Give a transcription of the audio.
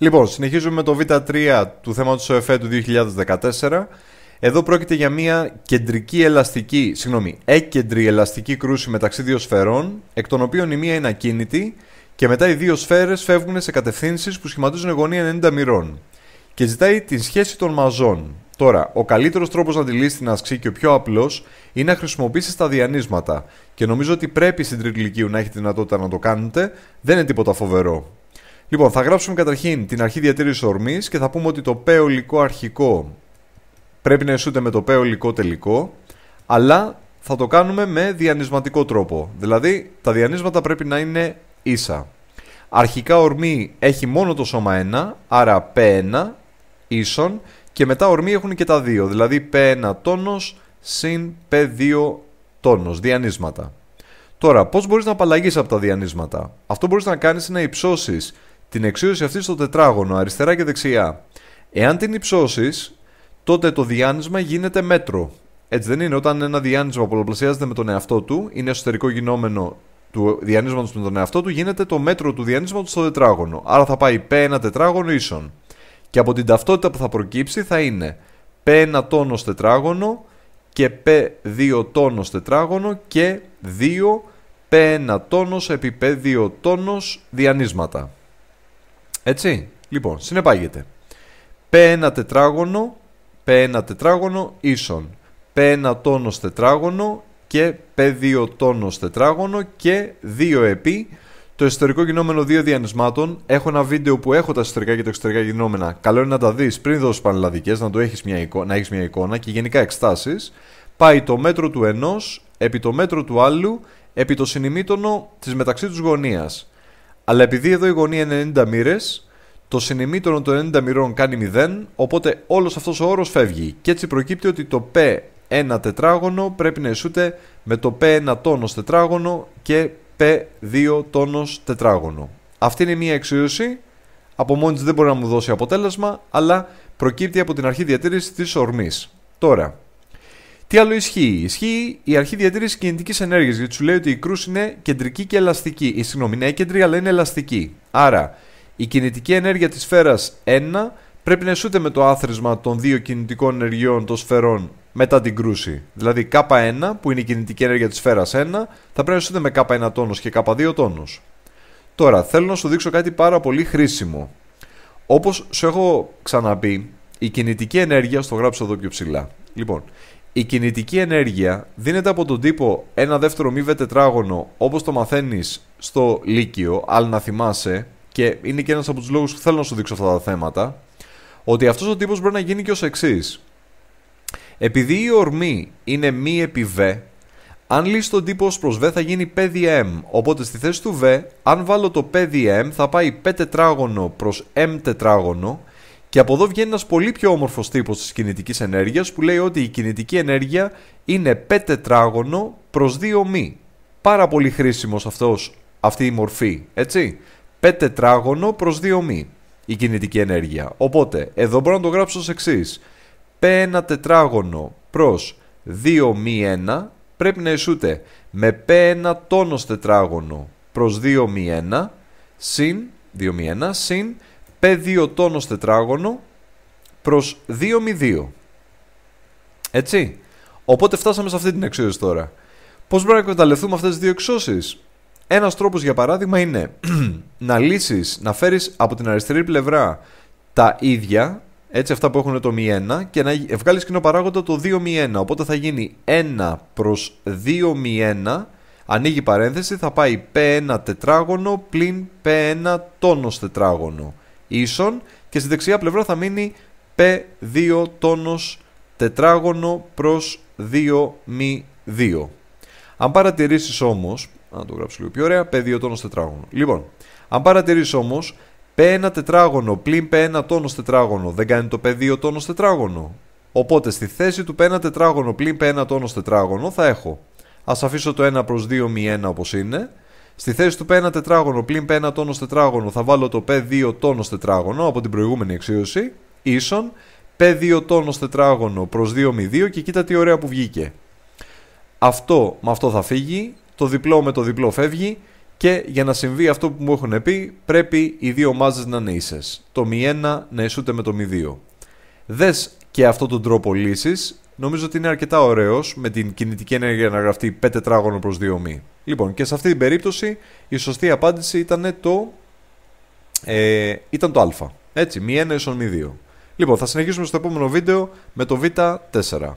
Λοιπόν, συνεχίζουμε με το Β3 του θέματος ΟΕΦΕ του 2014. Εδώ πρόκειται για μια κεντρική ελαστική, συγγνώμη, έκεντρη ελαστική κρούση μεταξύ δύο σφαιρών, εκ των οποίων η μία είναι ακίνητη και μετά οι δύο σφαίρες φεύγουν σε κατευθύνσεις που σχηματίζουν γωνία 90 μοιρών και ζητάει τη σχέση των μαζών. Τώρα, ο καλύτερος τρόπος να τη λύσει την ασκή και ο πιο απλός είναι να χρησιμοποιήσει τα διανύσματα. Και νομίζω ότι πρέπει στην τριγλική να έχει τη δυνατότητα να το κάνετε. Δεν είναι τίποτα φοβερό. Λοιπόν, θα γράψουμε καταρχήν την αρχή διατήρησης ορμής και θα πούμε ότι το P ολικό αρχικό πρέπει να ισούται με το P ολικό τελικό, αλλά θα το κάνουμε με διανυσματικό τρόπο. Δηλαδή, τα διανύσματα πρέπει να είναι ίσα. Αρχικά ορμή έχει μόνο το σώμα 1, άρα P1 ίσον και μετά ορμή έχουν και τα δύο, δηλαδή P1 τόνος συν P2 τόνος, διανύσματα. Τώρα, πώς μπορείς να απαλλαγείς από τα διανύσματα. Αυτό μπορείς να κάνεις είναι να υψώσεις την εξίωση αυτή στο τετράγωνο, αριστερά και δεξιά. Εάν την υψώσεις, τότε το διάνυσμα γίνεται μέτρο. Έτσι δεν είναι. Όταν ένα διάνυσμα πολλαπλασιάζεται με τον εαυτό του, είναι εσωτερικό γινόμενο του διανύσματος με τον εαυτό του, γίνεται το μέτρο του διανύσματος στο τετράγωνο. Άρα θα παει π P1 τετράγωνο ίσον. Και από την ταυτότητα που θα προκύψει θα ειναι π P1 τόνο τετράγωνο και π 2 τόνο τετράγωνο και 2 π 1 τονο επί πε 2 τόνος διανύσματα. Έτσι. Λοιπόν, συνεπάγεται. P1 τετράγωνο, P1 τετράγωνο ίσον. P1 τόνος τετράγωνο και P2 τόνος τετράγωνο και 2 επί. Το εσωτερικό γινόμενο δύο διανυσμάτων. Έχω ένα βίντεο που έχω τα εσωτερικά και τα εξωτερικά γινόμενα. Καλό είναι να τα δεις πριν δώσεις πανελλαδικές, να, το έχεις μια εικόνα, να έχεις μια εικόνα και γενικά εκστάσεις. Πάει το μέτρο του ενός επί το μέτρο του άλλου επί το συνημίτονο της μεταξύ τους γωνίας. Αλλά επειδή εδώ η γωνία είναι 90 μοίρες, το συνημείτονο των 90 μοιρών κάνει 0, οπότε όλος αυτός ο όρος φεύγει. Και έτσι προκύπτει ότι το P1 τετράγωνο πρέπει να ισούται με το P1 τόνος τετράγωνο και P2 τόνος τετράγωνο. Αυτή είναι μια εξίωση. Από μόνη της δεν μπορεί να μου δώσει αποτέλεσμα, αλλά προκύπτει από την αρχή διατήρηση της ορμής. Τώρα, τι άλλο ισχύει. Ισχύει η αρχή διατήρησης κινητικής ενέργειας, γιατί σου λέει ότι η κρούση είναι κεντρική και ελαστική. Ε, ναι, η συγγνώμη, είναι έκεντρη, αλλά είναι ελαστική. Άρα, η κινητική ενέργεια της σφαίρας 1 πρέπει να ισούται με το άθροισμα των δύο κινητικών ενεργειών των σφαιρών μετά την κρούση. Δηλαδή, K1 που είναι η κινητική ενέργεια της σφαίρας 1 θα πρέπει να ισούται με K1 τόνος και K2 τόνο. Τώρα, θέλω να σου δείξω κάτι πάρα πολύ χρήσιμο. Όπως σου έχω ξαναπεί, η κινητική ενέργεια, στο γράψω εδώ πιο ψηλά. Λοιπόν, η κινητική ενέργεια δίνεται από τον τύπο ένα δεύτερο μη τετράγωνο όπως το μαθαίνεις στο Λύκειο, αλλά να θυμάσαι, και είναι και ένας από τους λόγους που θέλω να σου δείξω αυτά τα θέματα, ότι αυτός ο τύπος μπορεί να γίνει και ως εξής. Επειδή η ορμή είναι μη επί β, αν λύσει τον τύπο ως προς β θα γίνει πέδι m, οπότε στη θέση του β, αν βάλω το PDM θα πάει π τετράγωνο προς m τετράγωνο, και από εδώ βγαίνει ένας πολύ πιο όμορφος τύπος της κινητικής ενέργειας που λέει ότι η κινητική ενέργεια είναι 5 τετράγωνο προ 2 μη. Πάρα πολύ χρήσιμος αυτή η μορφή, έτσι. 5 τετράγωνο προ 2 μη η κινητική ενέργεια. Οπότε εδώ μπορώ να το γράψω ως εξής. 1 τετράγωνο προ 2 μ 1 πρέπει να ισούται με 1 τόνο τετράγωνο προς 2 μη 1 συν 2 μη 1 συν Π2 τόνος τετράγωνο προς 2. Έτσι. Οπότε φτάσαμε σε αυτή την εξίσωση τώρα. Πώς μπορούμε να εκμεταλλευτούμε αυτές τις δύο εξώσεις. Ένας τρόπος για παράδειγμα είναι να λύσεις, να φέρεις από την αριστερή πλευρά τα ίδια, έτσι αυτά που έχουν το μη 1 και να βγάλεις κοινό παράγοντα το 2-1. μη Οπότε θα γίνει 1 προς 2-1, μη ανοίγει παρένθεση, θα πάει P1 τετράγωνο πλην P1 τόνος τετράγωνο ίσον και στη δεξιά πλευρά θα μείνει P2 τόνος τετράγωνο προς 2 μη 2. Αν παρατηρήσεις όμως, να το γράψω λίγο πιο ωραία, P2 τόνος τετράγωνο. Λοιπόν, αν παρατηρήσεις όμως, P1 τετράγωνο πλην P1 τόνος τετράγωνο δεν κάνει το P2 τόνος τετράγωνο. Οπότε στη θέση του P1 τετράγωνο πλην P1 τόνος τετράγωνο θα έχω. Ας αφήσω το 1 προς 2 μη 1 όπως είναι Στη θέση του P1 τετράγωνο πλην P1 τόνο τετράγωνο θα βάλω το P2 τόνος τετράγωνο από την προηγούμενη εξίωση ίσον P2 τόνος τετράγωνο προς 2μ2 και κοίτα τι ωραία που βγήκε. Αυτό με αυτό θα φύγει, το διπλό με το διπλό φεύγει και για να συμβεί αυτό που μου έχουν πει πρέπει οι δύο μάζες να είναι ίσες. Το μη 1 να ισούται με το μη 2. Δες και αυτόν τον τρόπο λύσης, νομίζω ότι είναι αρκετά ωραίος με την κινητική ενέργεια να γραφτεί 5 τετράγωνο προς 2 μη. Λοιπόν, και σε αυτή την περίπτωση η σωστή απάντηση ήταν το, ε, ήταν το α. Έτσι, μη 1 ίσον μη 2. Λοιπόν, θα συνεχίσουμε στο επόμενο βίντεο με το β4.